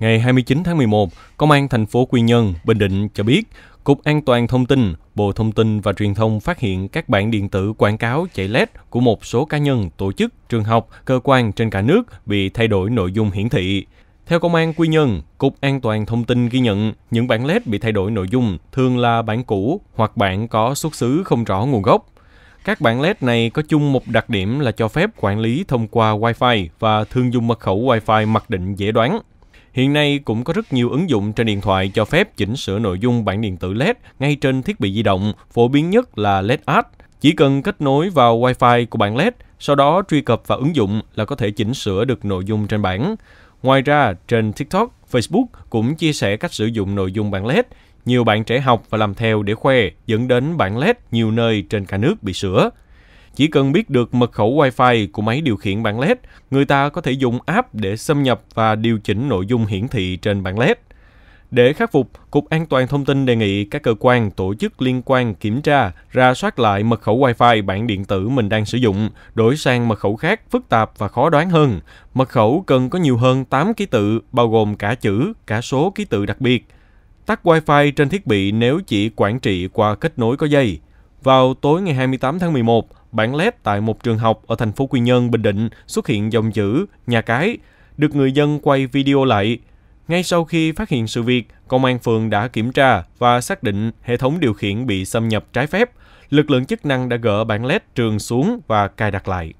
ngày 29 tháng 11, Công an thành phố Quy Nhơn, Bình Định cho biết, Cục An toàn Thông tin, Bộ Thông tin và Truyền thông phát hiện các bản điện tử quảng cáo chạy LED của một số cá nhân, tổ chức, trường học, cơ quan trên cả nước bị thay đổi nội dung hiển thị. Theo Công an Quy Nhơn, Cục An toàn Thông tin ghi nhận những bản LED bị thay đổi nội dung thường là bản cũ hoặc bản có xuất xứ không rõ nguồn gốc. Các bản LED này có chung một đặc điểm là cho phép quản lý thông qua Wi-Fi và thường dùng mật khẩu Wi-Fi mặc định dễ đoán. Hiện nay cũng có rất nhiều ứng dụng trên điện thoại cho phép chỉnh sửa nội dung bản điện tử LED ngay trên thiết bị di động, phổ biến nhất là LED Art. Chỉ cần kết nối vào Wi-Fi của bản LED, sau đó truy cập vào ứng dụng là có thể chỉnh sửa được nội dung trên bản. Ngoài ra, trên TikTok, Facebook cũng chia sẻ cách sử dụng nội dung bản LED. Nhiều bạn trẻ học và làm theo để khoe, dẫn đến bản LED nhiều nơi trên cả nước bị sửa. Chỉ cần biết được mật khẩu Wi-Fi của máy điều khiển bảng LED, người ta có thể dùng app để xâm nhập và điều chỉnh nội dung hiển thị trên bảng LED. Để khắc phục, Cục An toàn Thông tin đề nghị các cơ quan, tổ chức liên quan kiểm tra, ra soát lại mật khẩu Wi-Fi bản điện tử mình đang sử dụng, đổi sang mật khẩu khác phức tạp và khó đoán hơn. Mật khẩu cần có nhiều hơn 8 ký tự, bao gồm cả chữ, cả số ký tự đặc biệt. Tắt Wi-Fi trên thiết bị nếu chỉ quản trị qua kết nối có dây. Vào tối ngày 28 tháng 11, bản led tại một trường học ở thành phố Quy Nhơn, Bình Định xuất hiện dòng chữ nhà cái, được người dân quay video lại. Ngay sau khi phát hiện sự việc, công an phường đã kiểm tra và xác định hệ thống điều khiển bị xâm nhập trái phép. Lực lượng chức năng đã gỡ bản led trường xuống và cài đặt lại.